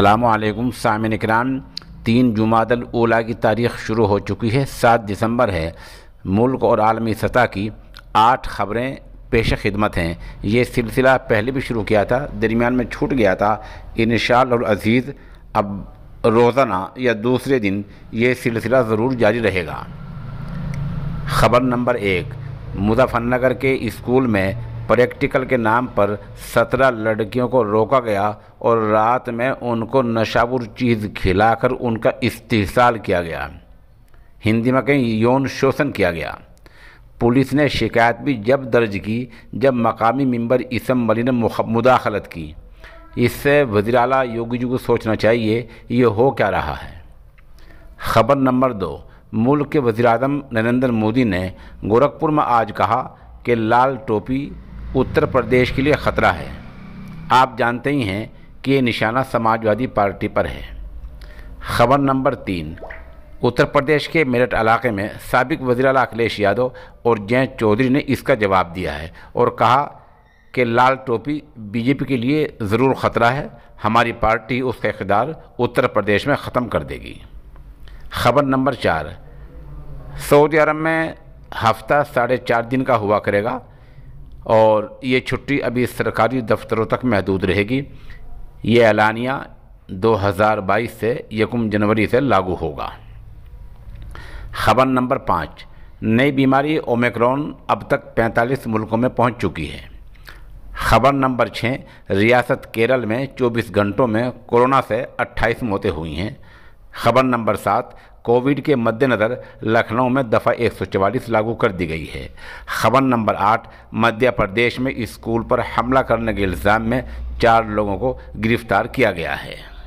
सलामकुम सामिन इकराम तीन जुमादल ओला की तारीख शुरू हो चुकी है सात दिसंबर है मुल्क और आलमी सतह की आठ खबरें पेश खिदमत हैं ये सिलसिला पहले भी शुरू किया था दरमियान में छूट गया था इन और अज़ीज़ अब रोज़ाना या दूसरे दिन ये सिलसिला ज़रूर जारी रहेगा खबर नंबर एक मुजफ्फरनगर के स्कूल में प्रैक्टिकल के नाम पर सत्रह लड़कियों को रोका गया और रात में उनको नशाबुर चीज़ खिलाकर उनका इस्तेसाल किया गया हिंदी में कहीं यौन शोषण किया गया पुलिस ने शिकायत भी जब दर्ज की जब मकामी मेंबर इसम मली ने मुदाखलत की इससे वजी योगी जी को सोचना चाहिए ये हो क्या रहा है खबर नंबर दो मुल्क के वजी अजम नरेंद्र मोदी ने गोरखपुर में आज कहा कि लाल टोपी उत्तर प्रदेश के लिए ख़तरा है आप जानते ही हैं कि ये निशाना समाजवादी पार्टी पर है खबर नंबर तीन उत्तर प्रदेश के मेरठ इलाके में सबक वजी अखिलेश यादव और जय चौधरी ने इसका जवाब दिया है और कहा कि लाल टोपी बीजेपी के लिए ज़रूर ख़तरा है हमारी पार्टी उसका इकदार उत्तर प्रदेश में ख़त्म कर देगी खबर नंबर चार सऊदी अरब में हफ्ता साढ़े चार दिन का हुआ करेगा और ये छुट्टी अभी सरकारी दफ्तरों तक महदूद रहेगी ये ऐलानिया 2022 से यकम जनवरी से लागू होगा खबर नंबर पाँच नई बीमारी ओमिक्रॉन अब तक 45 मुल्कों में पहुंच चुकी है खबर नंबर छः रियासत केरल में 24 घंटों में कोरोना से 28 मौतें हुई हैं खबर नंबर सात कोविड के मद्देनज़र लखनऊ में दफ़ा एक लागू कर दी गई है खबर नंबर आठ मध्य प्रदेश में स्कूल पर हमला करने के इल्ज़ाम में चार लोगों को गिरफ्तार किया गया है